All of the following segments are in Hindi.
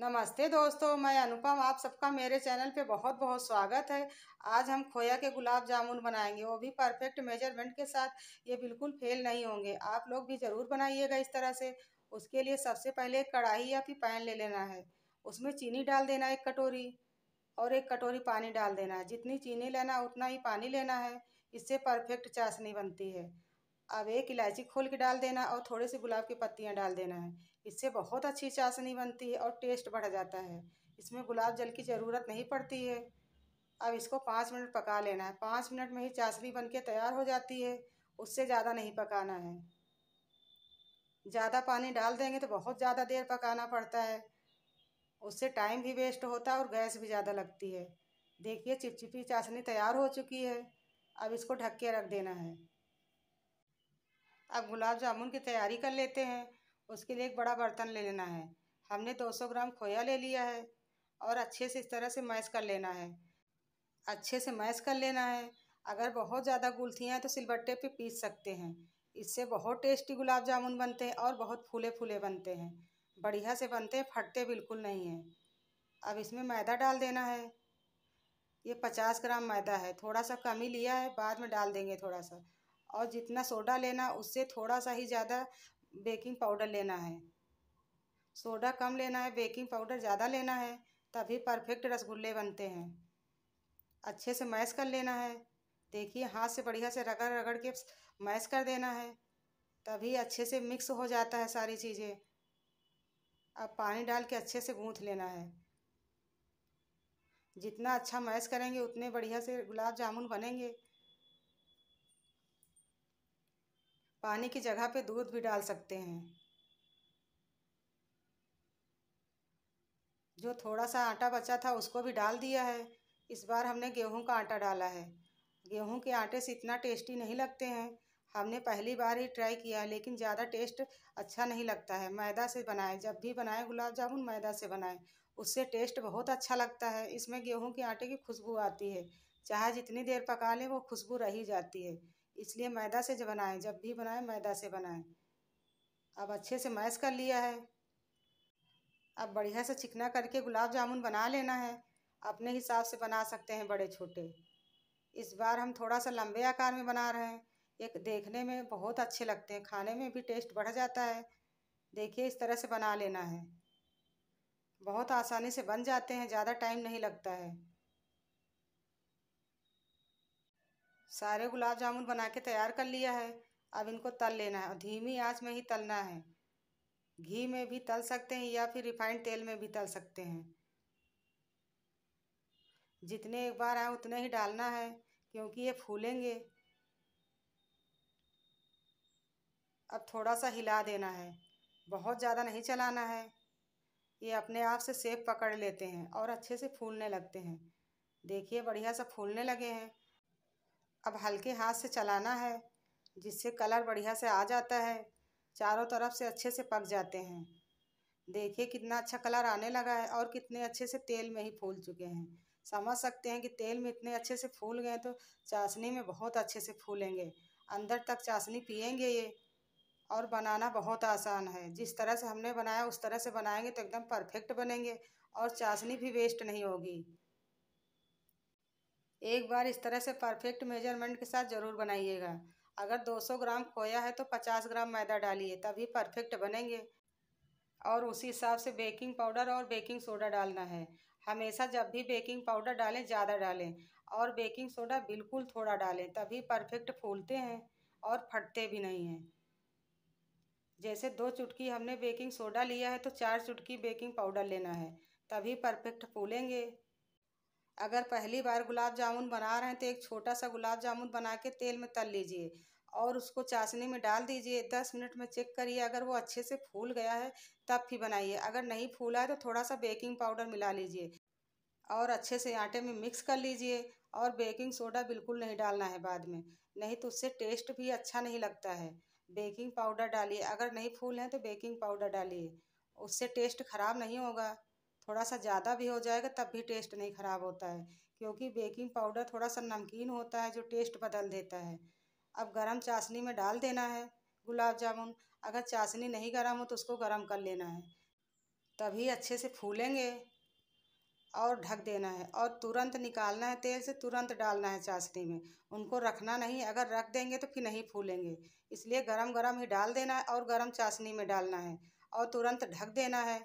नमस्ते दोस्तों मैं अनुपम आप सबका मेरे चैनल पे बहुत बहुत स्वागत है आज हम खोया के गुलाब जामुन बनाएंगे वो भी परफेक्ट मेजरमेंट के साथ ये बिल्कुल फेल नहीं होंगे आप लोग भी ज़रूर बनाइएगा इस तरह से उसके लिए सबसे पहले एक कढ़ाई या फिर पैन ले लेना है उसमें चीनी डाल देना एक कटोरी और एक कटोरी पानी डाल देना है जितनी चीनी लेना उतना ही पानी लेना है इससे परफेक्ट चाशनी बनती है अब एक इलायची खोल के डाल देना और थोड़े से गुलाब की पत्तियाँ डाल देना है इससे बहुत अच्छी चाशनी बनती है और टेस्ट बढ़ जाता है इसमें गुलाब जल की ज़रूरत नहीं पड़ती है अब इसको पाँच मिनट पका लेना है पाँच मिनट में ही चाशनी बन के तैयार हो जाती है उससे ज़्यादा नहीं पकाना है ज़्यादा पानी डाल देंगे तो बहुत ज़्यादा देर पकाना पड़ता है उससे टाइम भी वेस्ट होता है और गैस भी ज़्यादा लगती है देखिए चिपचिपी चाशनी तैयार हो चुकी है अब इसको ढक के रख देना है अब गुलाब जामुन की तैयारी कर लेते हैं उसके लिए एक बड़ा बर्तन ले लेना है हमने 200 ग्राम खोया ले लिया है और अच्छे से इस तरह से मैश कर लेना है अच्छे से मैश कर लेना है अगर बहुत ज़्यादा गुलथियाँ हैं तो सिलबट्टे पे पीस सकते हैं इससे बहुत टेस्टी गुलाब जामुन बनते हैं और बहुत फूले फूले बनते हैं बढ़िया से बनते हैं फटते बिल्कुल नहीं हैं अब इसमें मैदा डाल देना है ये पचास ग्राम मैदा है थोड़ा सा कम ही लिया है बाद में डाल देंगे थोड़ा सा और जितना सोडा लेना उससे थोड़ा सा ही ज़्यादा बेकिंग पाउडर लेना है सोडा कम लेना है बेकिंग पाउडर ज़्यादा लेना है तभी परफेक्ट रसगुल्ले बनते हैं अच्छे से मैश कर लेना है देखिए हाथ से बढ़िया से रगड़ रगड़ के मैश कर देना है तभी अच्छे से मिक्स हो जाता है सारी चीज़ें अब पानी डाल के अच्छे से गूँथ लेना है जितना अच्छा मैश करेंगे उतने बढ़िया से गुलाब जामुन बनेंगे पानी की जगह पे दूध भी डाल सकते हैं जो थोड़ा सा आटा बचा था उसको भी डाल दिया है इस बार हमने गेहूं का आटा डाला है गेहूं के आटे से इतना टेस्टी नहीं लगते हैं हमने पहली बार ही ट्राई किया लेकिन ज़्यादा टेस्ट अच्छा नहीं लगता है मैदा से बनाएं जब भी बनाए गुलाब जामुन मैदा से बनाएं उससे टेस्ट बहुत अच्छा लगता है इसमें गेहूँ के आटे की खुशबू आती है चाहे जितनी देर पका लें वो खुशबू रही जाती है इसलिए मैदा से जब बनाएं जब भी बनाएं मैदा से बनाएं अब अच्छे से मैश कर लिया है अब बढ़िया से चिकना करके गुलाब जामुन बना लेना है अपने हिसाब से बना सकते हैं बड़े छोटे इस बार हम थोड़ा सा लंबे आकार में बना रहे हैं ये देखने में बहुत अच्छे लगते हैं खाने में भी टेस्ट बढ़ जाता है देखिए इस तरह से बना लेना है बहुत आसानी से बन जाते हैं ज़्यादा टाइम नहीं लगता है सारे गुलाब जामुन बना के तैयार कर लिया है अब इनको तल लेना है और धीमी आंच में ही तलना है घी में भी तल सकते हैं या फिर रिफाइंड तेल में भी तल सकते हैं जितने एक बार आए उतने ही डालना है क्योंकि ये फूलेंगे अब थोड़ा सा हिला देना है बहुत ज़्यादा नहीं चलाना है ये अपने आप से सेब पकड़ लेते हैं और अच्छे से फूलने लगते हैं देखिए बढ़िया सा फूलने लगे हैं अब हल्के हाथ से चलाना है जिससे कलर बढ़िया से आ जाता है चारों तरफ से अच्छे से पक जाते हैं देखिए कितना अच्छा कलर आने लगा है और कितने अच्छे से तेल में ही फूल चुके हैं समझ सकते हैं कि तेल में इतने अच्छे से फूल गए तो चाशनी में बहुत अच्छे से फूलेंगे अंदर तक चाशनी पियेंगे ये और बनाना बहुत आसान है जिस तरह से हमने बनाया उस तरह से बनाएंगे तो एकदम परफेक्ट बनेंगे और चाशनी भी वेस्ट नहीं होगी एक बार इस तरह से परफेक्ट मेजरमेंट के साथ ज़रूर बनाइएगा अगर 200 ग्राम खोया है तो 50 ग्राम मैदा डालिए तभी परफेक्ट बनेंगे और उसी हिसाब से बेकिंग पाउडर और बेकिंग सोडा डालना है हमेशा जब भी बेकिंग पाउडर डालें ज़्यादा डालें और बेकिंग सोडा बिल्कुल थोड़ा डालें तभी परफेक्ट फूलते हैं और फटते भी नहीं हैं जैसे दो चुटकी हमने बेकिंग सोडा लिया है तो चार चुटकी बेकिंग पाउडर लेना है तभी परफेक्ट फूलेंगे अगर पहली बार गुलाब जामुन बना रहे हैं तो एक छोटा सा गुलाब जामुन बना के तेल में तल लीजिए और उसको चाशनी में डाल दीजिए दस मिनट में चेक करिए अगर वो अच्छे से फूल गया है तब फिर बनाइए अगर नहीं फूला है तो थोड़ा सा बेकिंग पाउडर मिला लीजिए और अच्छे से आटे में मिक्स कर लीजिए और बेकिंग सोडा बिल्कुल नहीं डालना है बाद में नहीं तो उससे टेस्ट भी अच्छा नहीं लगता है बेकिंग पाउडर डालिए अगर नहीं फूल है तो बेकिंग पाउडर डालिए उससे टेस्ट ख़राब नहीं होगा थोड़ा सा ज़्यादा भी हो जाएगा तब भी टेस्ट नहीं ख़राब होता है क्योंकि बेकिंग पाउडर थोड़ा सा नमकीन होता है जो टेस्ट बदल देता है अब गरम चाशनी में डाल देना है गुलाब जामुन अगर चाशनी नहीं गर्म हो तो उसको गर्म कर लेना है तभी अच्छे से फूलेंगे और ढक देना है और तुरंत निकालना है तेल से तुरंत डालना है चाशनी में उनको रखना नहीं अगर रख देंगे तो फिर नहीं फूलेंगे इसलिए गरम गरम ही डाल देना है और गरम चाशनी में डालना है और तुरंत ढक देना है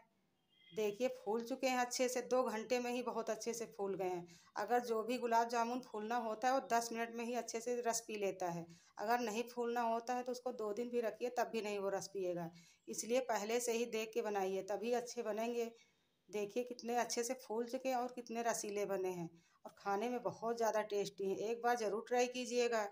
देखिए फूल चुके हैं अच्छे से दो घंटे में ही बहुत अच्छे से फूल गए हैं अगर जो भी गुलाब जामुन फूलना होता है वो दस मिनट में ही अच्छे से रस पी लेता है अगर नहीं फूलना होता है तो उसको दो दिन भी रखिए तब भी नहीं वो रस पिएगा इसलिए पहले से ही देख के बनाइए तभी अच्छे बनेंगे देखिए कितने अच्छे से फूल चुके हैं और कितने रसीले बने हैं और खाने में बहुत ज़्यादा टेस्टी हैं एक बार ज़रूर ट्राई कीजिएगा